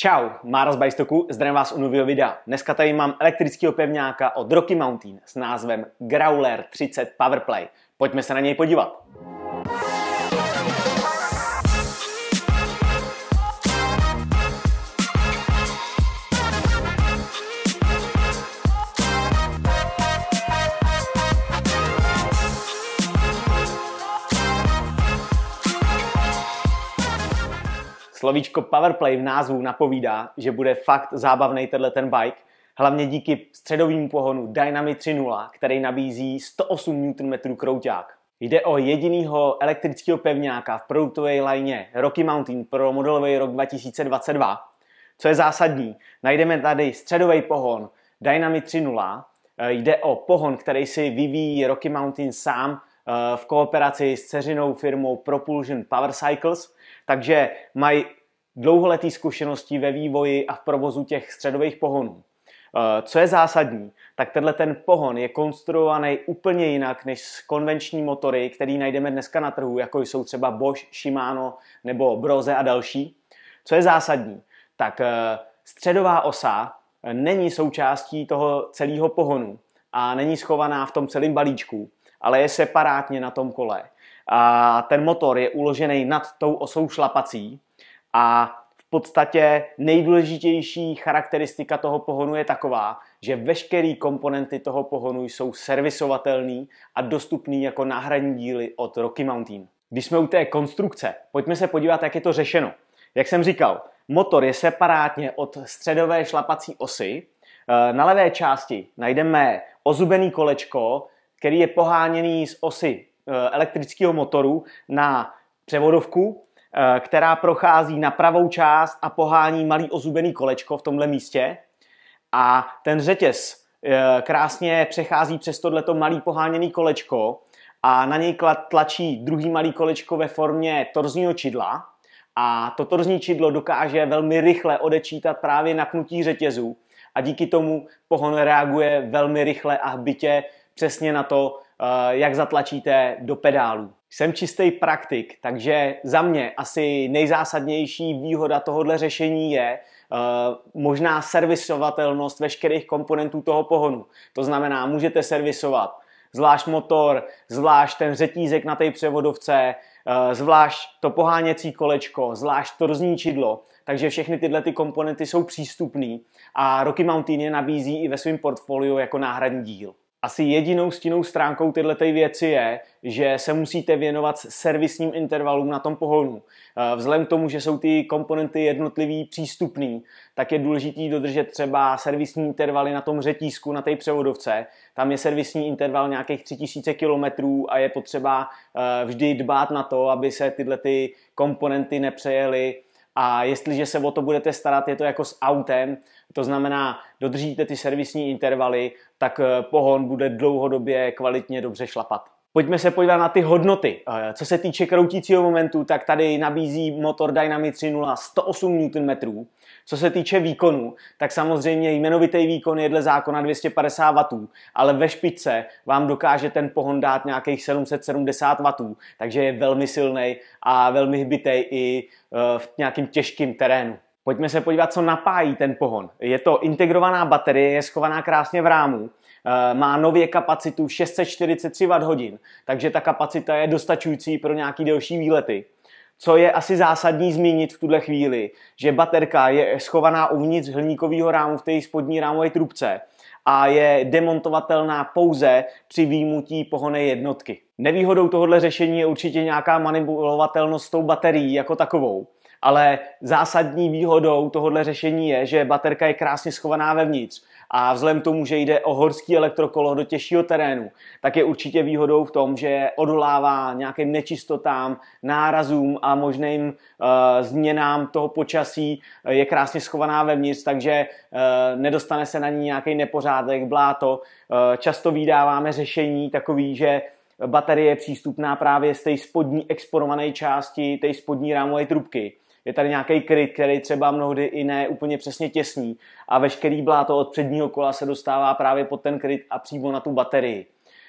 Čau, Mára z Bajstoku, zdravím vás u nového videa. Dneska tady mám elektrického pevňáka od Rocky Mountain s názvem Growler 30 Powerplay. Pojďme se na něj podívat. Slovíčko powerplay v názvu napovídá, že bude fakt zábavný tenhle ten bike, hlavně díky středovým pohonu Dynami 3.0, který nabízí 108 Nm krouták. Jde o jedinýho elektrického pevňáka v produktové lajně Rocky Mountain pro modelový rok 2022. Co je zásadní, najdeme tady středový pohon Dynami 3.0, eh, jde o pohon, který si vyvíjí Rocky Mountain sám eh, v kooperaci s ceřinou firmou Propulsion Power Cycles, takže mají dlouholetý zkušeností ve vývoji a v provozu těch středových pohonů. Eh, co je zásadní, tak tenhle ten pohon je konstruovaný úplně jinak než konvenční motory, který najdeme dneska na trhu, jako jsou třeba Bosch, Shimano nebo Broze a další. Co je zásadní, tak eh, středová osa eh, není součástí toho celého pohonu a není schovaná v tom celém balíčku, ale je separátně na tom kole. A ten motor je uložený nad tou osou šlapací a v podstatě nejdůležitější charakteristika toho pohonu je taková, že veškeré komponenty toho pohonu jsou servisovatelné a dostupné jako náhradní díly od Rocky Mountain. Když jsme u té konstrukce, pojďme se podívat, jak je to řešeno. Jak jsem říkal, motor je separátně od středové šlapací osy. Eh, na levé části najdeme ozubený kolečko, který je poháněný z osy eh, elektrického motoru na převodovku Eh, která prochází na pravou část a pohání malý ozubený kolečko v tomhle místě. A ten řetěz eh, krásně přechází přes tohleto malý poháněný kolečko a na něj tlačí druhý malý kolečko ve formě torzního čidla. A to torzní čidlo dokáže velmi rychle odečítat právě napnutí řetězu a díky tomu pohon reaguje velmi rychle a hbitě přesně na to, Eh, jak zatlačíte do pedálu. Jsem čistý praktik, takže za mě asi nejzásadnější výhoda tohohle řešení je eh, možná servisovatelnost veškerých komponentů toho pohonu. To znamená, můžete servisovat zvlášť motor, zvlášť ten řetízek na té převodovce, eh, zvlášť to poháněcí kolečko, zvlášť to rozníčidlo. Takže všechny tyhle ty komponenty jsou přístupné a Rocky Mountain je nabízí i ve svém portfoliu jako náhradní díl. Asi jedinou stínou stránkou tyhle věci je, že se musíte věnovat servisním intervalům na tom pohonu. Eh, vzhledem k tomu, že jsou ty komponenty jednotlivý přístupný, tak je důležité dodržet třeba servisní intervaly na tom řetízku, na té převodovce. Tam je servisní interval nějakých 3000 km a je potřeba eh, vždy dbát na to, aby se tyhle ty komponenty nepřejely a jestliže se o to budete starat, je to jako s autem, to znamená, dodržíte ty servisní intervaly, tak eh, pohon bude dlouhodobě kvalitně dobře šlapat. Pojďme se podívat na ty hodnoty. Eh, co se týče kroutícího momentu, tak tady nabízí motor Dynamic 3.0 108 Nm co se týče výkonu, tak samozřejmě jmenovitý výkon je dle zákona 250 W, ale ve špičce vám dokáže ten pohon dát nějakých 770 W, takže je velmi silný a velmi hbitej i e, v nějakým těžkém terénu. Pojďme se podívat, co napájí ten pohon. Je to integrovaná baterie, je schovaná krásně v rámu, e, má nově kapacitu 643 Wh, takže ta kapacita je dostačující pro nějaký delší výlety. Co je asi zásadní zmínit v tuhle chvíli, že baterka je schovaná uvnitř hliníkového rámu v té spodní rámové trubce a je demontovatelná pouze při výjimutí pohonej jednotky. Nevýhodou tohoto řešení je určitě nějaká manipulovatelnost s tou baterií jako takovou ale zásadní výhodou tohohle řešení je, že baterka je krásně schovaná vevnitř a vzhledem k tomu, že jde o horský elektrokolo do těžšího terénu, tak je určitě výhodou v tom, že odolává nějakým nečistotám, nárazům a možným uh, změnám toho počasí, je krásně schovaná vevnitř, takže uh, nedostane se na ní nějaký nepořádek, bláto. Uh, často vydáváme řešení takový, že baterie je přístupná právě z té spodní exponované části té spodní rámové trubky je tady nějaký kryt, který třeba mnohdy i ne úplně přesně těsný a veškerý bláto od předního kola se dostává právě pod ten kryt a přímo na tu baterii.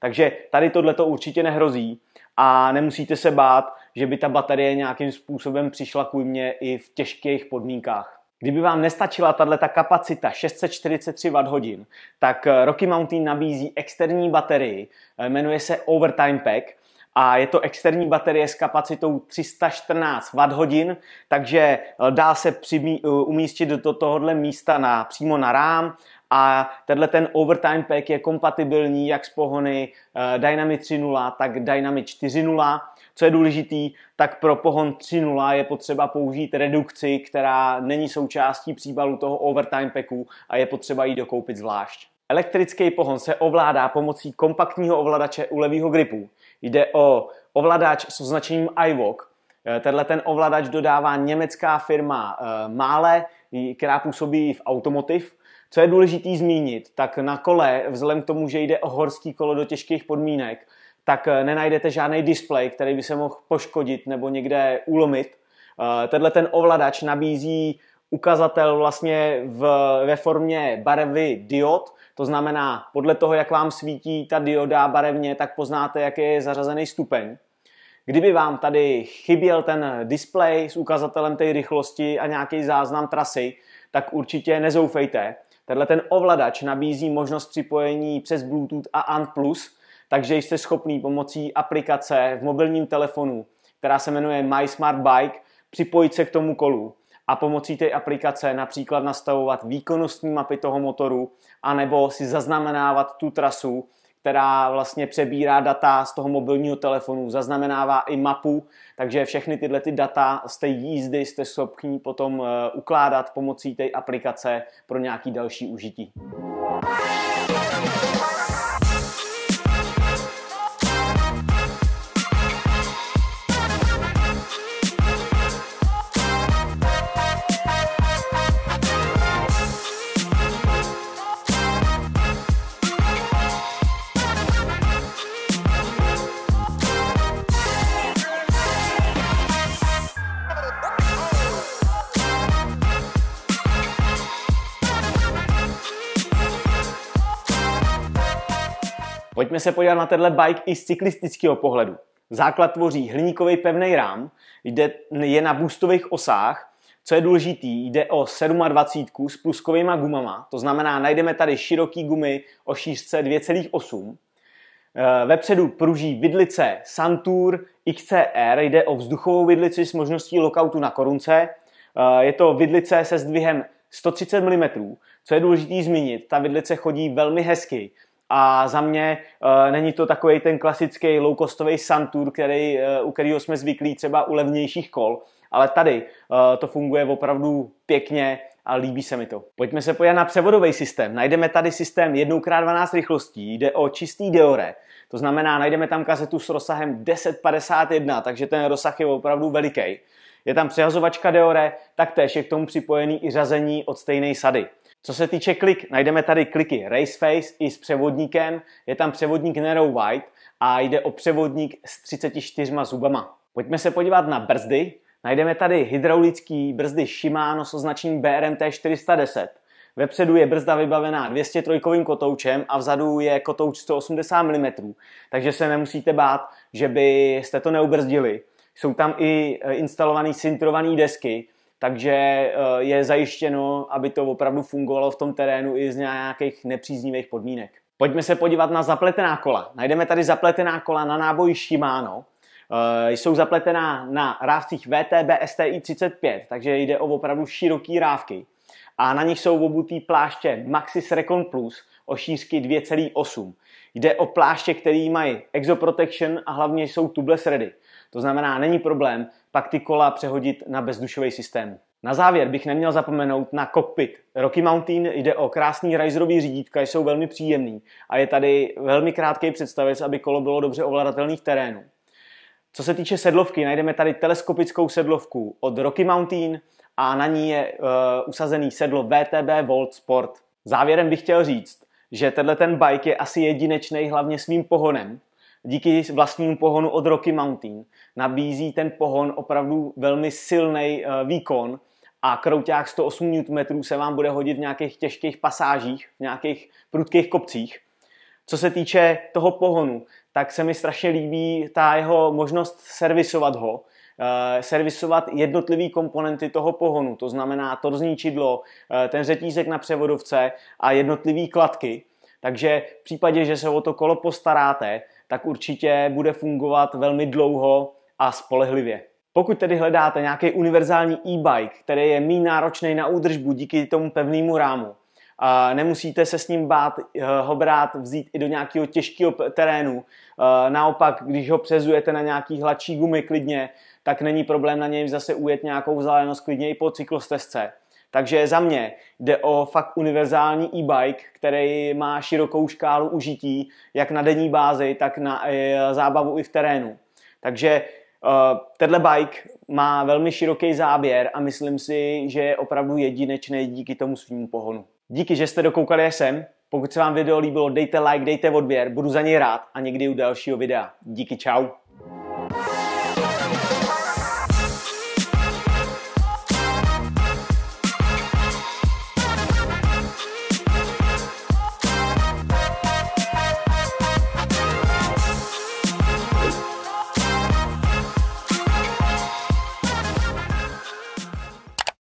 Takže tady tohle to určitě nehrozí a nemusíte se bát, že by ta baterie nějakým způsobem přišla k újmě i v těžkých podmínkách. Kdyby vám nestačila tato kapacita 643 Wh, tak Rocky Mountain nabízí externí baterii, jmenuje se Overtime Pack a je to externí baterie s kapacitou 314 Wh, takže eh, dá se přimí, eh, umístit do tohohle místa na, přímo na rám a tenhle ten overtime pack je kompatibilní jak s pohony eh, Dynamic 3.0, tak Dynamic 4.0. Co je důležitý, tak pro pohon 3.0 je potřeba použít redukci, která není součástí příbalu toho overtime packu a je potřeba ji dokoupit zvlášť. Elektrický pohon se ovládá pomocí kompaktního ovladače u levýho gripu. Jde o ovladač s označením iWalk. Eh, tenhle ten ovladač dodává německá firma eh, Mále, která působí v Automotive. Co je důležité zmínit, tak na kole, vzhledem k tomu, že jde o horský kolo do těžkých podmínek, tak eh, nenajdete žádný displej, který by se mohl poškodit nebo někde ulomit. Tenhle ten ovladač nabízí ukazatel vlastně v, ve formě barvy diod, to znamená, podle toho, jak vám svítí ta dioda barevně, tak poznáte, jaký je zařazený stupeň. Kdyby vám tady chyběl ten display s ukazatelem té rychlosti a nějaký záznam trasy, tak určitě nezoufejte. Tenhle ten ovladač nabízí možnost připojení přes Bluetooth a ANT+, takže jste schopný pomocí aplikace v mobilním telefonu, která se jmenuje My Smart Bike, připojit se k tomu kolu a pomocí té aplikace například nastavovat výkonnostní mapy toho motoru anebo si zaznamenávat tu trasu, která vlastně přebírá data z toho mobilního telefonu, zaznamenává i mapu, takže všechny tyhle ty data z té jízdy jste schopni potom eh, ukládat pomocí té aplikace pro nějaký další užití. pojďme se podívat na tenhle bike i z cyklistického pohledu. Základ tvoří hliníkový pevný rám, jde, je na boostových osách, co je důležitý, jde o 27 s pluskovými gumama, to znamená, najdeme tady široký gumy o šířce 2,8. Eh, vepředu pruží vidlice Santur XCR, jde o vzduchovou vidlici s možností lockoutu na korunce. Eh, je to vidlice se zdvihem 130 mm, co je důležité zmínit, ta vidlice chodí velmi hezky, a za mě e, není to takový ten klasický low-costový Santur, který, e, u kterého jsme zvyklí třeba u levnějších kol, ale tady e, to funguje opravdu pěkně a líbí se mi to. Pojďme se podívat na převodový systém. Najdeme tady systém 1x12 rychlostí, jde o čistý deore. To znamená, najdeme tam kazetu s rozsahem 1051, takže ten rozsah je opravdu veliký. Je tam přehazovačka deore, též je k tomu připojený i řazení od stejné sady. Co se týče klik, najdeme tady kliky Raceface i s převodníkem, je tam převodník Narrow White a jde o převodník s 34 zubama. Pojďme se podívat na brzdy. Najdeme tady hydraulické brzdy Shimano s označením BRMT 410. Vepředu je brzda vybavená 203 kotoučem a vzadu je kotouč 180 mm, takže se nemusíte bát, že byste to neubrzdili. Jsou tam i eh, instalované sintrované desky, takže eh, je zajištěno, aby to opravdu fungovalo v tom terénu i z nějakých nepříznivých podmínek. Pojďme se podívat na zapletená kola. Najdeme tady zapletená kola na náboji Shimano. Eh, jsou zapletená na rávcích VTB STI 35, takže jde o opravdu široký rávky. A na nich jsou obutý pláště Maxis Recon Plus o šířky 2,8. Jde o pláště, který mají exoprotection a hlavně jsou tubeless ready. To znamená, není problém pak ty kola přehodit na bezdušový systém. Na závěr bych neměl zapomenout na kokpit. Rocky Mountain jde o krásný riserový řídítka, jsou velmi příjemný a je tady velmi krátký představec, aby kolo bylo dobře ovladatelných terénů. Co se týče sedlovky, najdeme tady teleskopickou sedlovku od Rocky Mountain a na ní je uh, usazený sedlo VTB Volt Sport. Závěrem bych chtěl říct, že tenhle ten bike je asi jedinečný hlavně svým pohonem. Díky vlastnímu pohonu od Rocky Mountain nabízí ten pohon opravdu velmi silný eh, výkon a krouták 108 Nm se vám bude hodit v nějakých těžkých pasážích, v nějakých prudkých kopcích. Co se týče toho pohonu, tak se mi strašně líbí ta jeho možnost servisovat ho, Eh, servisovat jednotlivé komponenty toho pohonu, to znamená torzní čidlo, eh, ten řetízek na převodovce a jednotlivé kladky. Takže v případě, že se o to kolo postaráte, tak určitě bude fungovat velmi dlouho a spolehlivě. Pokud tedy hledáte nějaký univerzální e-bike, který je méně náročný na údržbu díky tomu pevnému rámu, nemusíte se s ním bát eh, ho brát, vzít i do nějakého těžkého terénu. Eh, naopak, když ho přezujete na nějaký hladší gumy klidně, tak není problém na něj zase ujet nějakou vzdálenost klidně i po cyklostezce. Takže za mě jde o fakt univerzální e-bike, který má širokou škálu užití, jak na denní bázi, tak na eh, zábavu i v terénu. Takže tenhle bike má velmi široký záběr a myslím si, že je opravdu jedinečný díky tomu svým pohonu. Díky, že jste dokoukali až sem. Pokud se vám video líbilo, dejte like, dejte odběr, budu za něj rád a někdy u dalšího videa. Díky, čau.